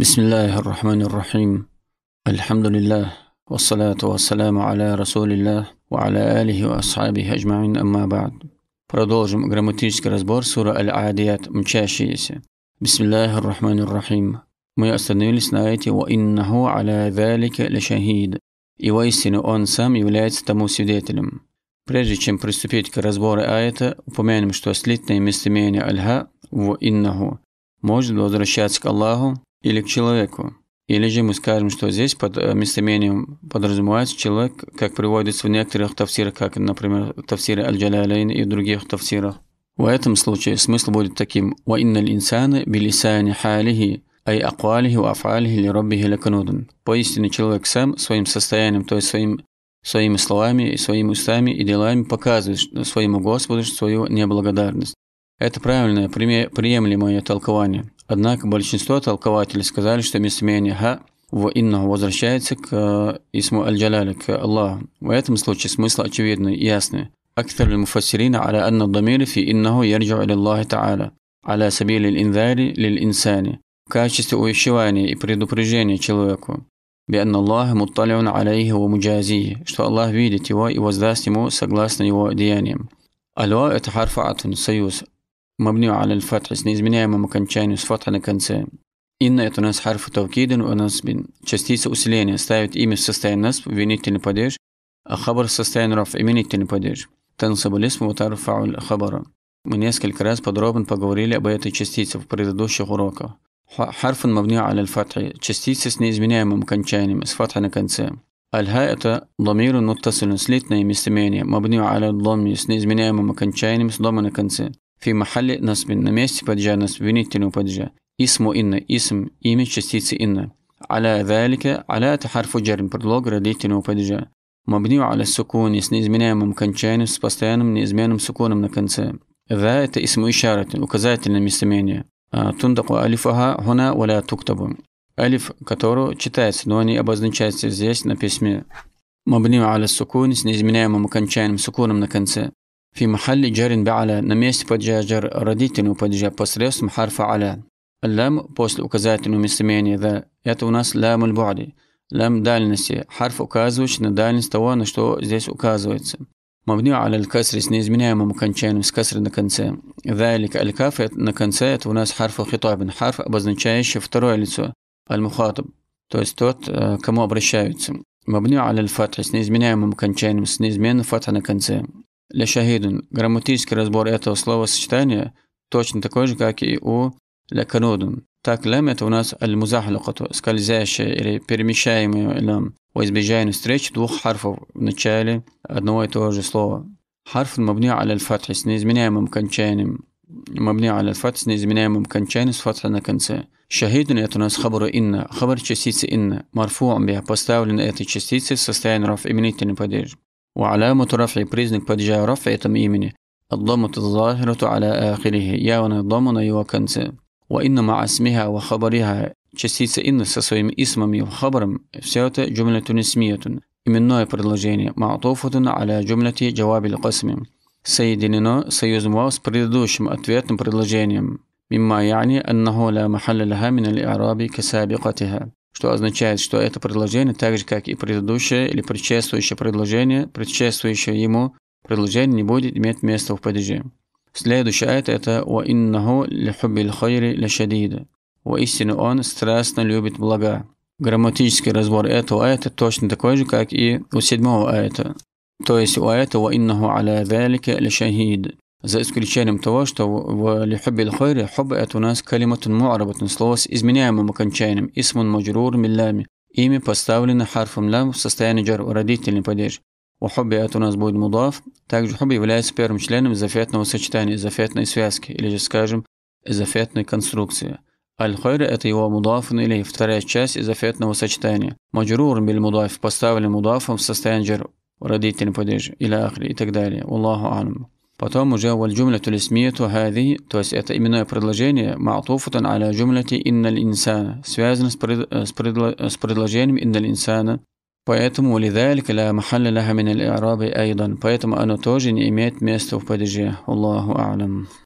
بسم الله الرحمن الرحيم الحمد لله والصلاة والسلام على رسول الله وعلى آله وأصحابه أجمعين أما بعد Продолжим грамматический разбор сура Аль-Адият, мчащиеся. بسم الله الرحمن الرحيم Мы остановились на эти «Ваиннаху аля вялика лешахид» и воистину он сам является тому свидетелем. Прежде чем приступить к разбору аята, упомянем, что слитное местоимение «альха» в «иннаху» может возвращаться к Аллаху или к человеку. Или же мы скажем, что здесь под э, местоимением подразумевается человек, как приводится в некоторых тавсирах, как, например, в тавсире Аль-Джалялейн и других тавсирах. В этом случае смысл будет таким «Ва-инна инсана билисани халихи» ай аквалихи ва афалихи ли роббихи лаканудан. Поистине человек сам своим состоянием, то есть своим, своими словами и своими устами и делами показывает своему Господу свою неблагодарность. Это правильное, приемлемое толкование. Однако большинство толкователей сказали, что местоимение «ха» в «иннаху» возвращается к э, «исму аль-джаляли», к Аллаху. В этом случае смысл очевидный и ясный. أكثر المفسرين على أن الضمير في إنه يرجع إلى الله تعالى على سبيل الإنذار للإنسان в качестве и предупреждения человеку. بأن الله مطلع عليه ومجازيه что Аллах видит его и воздаст ему согласно его деяниям. الواء это حرف عطف союз مبني على الفتح с неизменяемым окончанием с фатха на конце. Инна – это у нас харфу тавкидин у нас частица усиления, ставит имя в состояние насб, винительный падеж, а хабар в состояние раф, именительный падеж. Тансабу лисму ватарфауль хабара. Мы несколько раз подробно поговорили об этой частице в предыдущих уроках. حرف مبني على الفتح частица с неизменяемым окончанием с фатха на конце. Ал-ха это ضمير متصل слитное местоимение مبني على الضم с неизменяемым окончанием с дома на конце фи махалли насбин на месте падежа насбинительного падежа. Исму инна, исм, имя частицы инна. Аля вялика, аля это харфу джерм, предлог родительного падежа. Мабнию аля сукуни с неизменяемым кончанием, с постоянным неизменным суконом на конце. Ва это исму ишарат, указательное местоимение. А, тундаку алифаха хуна валя туктабу. Алиф, которого читается, но не обозначается здесь на письме. Мабнию аля сукуни с неизменяемым окончанием суконом на конце. في محل جر بعلى на месте падежа родительного падежа посредством харфа аля. Лям после указательного местоимения да это у нас лям аль-бу'ди. Лям дальности. Харф указывающий на дальность того, на что здесь указывается. Мабню аля аль-касри с неизменяемым окончанием, с касри на конце. Далик аль-каф на конце это у нас харф хитабин, харф, обозначающий второе лицо, аль то есть тот, к кому обращаются. Мабню аля аль-фатх с неизменяемым окончанием, с неизменным фатха на конце. Ля шахидун. Грамматический разбор этого словосочетания точно такой же, как и у ля канудун. Так, лям это у нас аль-музахлюкату, скользящая или перемещаемая лям, о избежании встречи двух харфов в начале одного и того же слова. Харф мабни аля фатхи с неизменяемым кончанием. Мабни аля фатх с неизменяемым кончанием с фатха на конце. Шахидун это у нас хабру инна, хабар частицы инна, марфу бия, поставлен этой частицей в состоянии рав именительный падеж. وعلامة رفع بريزنك падежа رفع تميمني الضمة الظاهرة على آخره يا ضمن его конце وإن مع اسمها وخبرها частица إن سسويم اسمم وخبرم и все это جملة اسمية именное предложение معطوفة على جملة جواب القسم соединено союзом واو с предыдущим ответным предложением مما يعني أنه لا محل لها من الإعراب كسابقتها что означает, что это предложение, так же как и предыдущее или предшествующее предложение, предшествующее ему предложение не будет иметь места в падеже. Следующий аят это «Ва иннаху лихуббил хайри лашадида». Воистину он страстно любит блага». Грамматический разбор этого аята точно такой же, как и у седьмого аята. То есть у аята «Ва иннаху аля вялика лашахид» за исключением того, что в «Лихуббил Хайре, «хубб» это у нас калиматун муарабатун, слово с изменяемым окончанием, исмун маджрур миллями. Имя поставлено харфом лам, в состоянии джар, родительный падеж. У хобби это у нас будет мудав. Также хобби является первым членом зафетного сочетания, зафетной связки, или же, скажем, зафетной конструкции. Аль-Хайр – это его мудаф ну или вторая часть из зафетного сочетания. Маджрур биль мудаф поставлен мудафом в состоянии джар, родительный падеж, или ахри и так далее. Аллаху алам. Потом уже والجملة الاسمية هذه, то есть это именное предложение, معطوفة على جملة إن الإنسان, связано с, пред, с, пред, с предложением إن الإنسان. Поэтому لذلك لا محل لها من الإعراب أيضا. Поэтому оно тоже не имеет места в падеже. Аллаху А'лам.